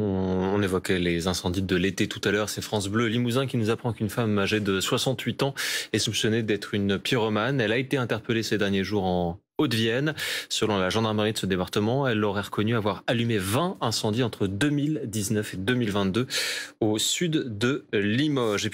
On, évoquait les incendies de l'été tout à l'heure. C'est France Bleu Limousin qui nous apprend qu'une femme âgée de 68 ans est soupçonnée d'être une pyromane. Elle a été interpellée ces derniers jours en Haute-Vienne. Selon la gendarmerie de ce département, elle aurait reconnu avoir allumé 20 incendies entre 2019 et 2022 au sud de Limoges.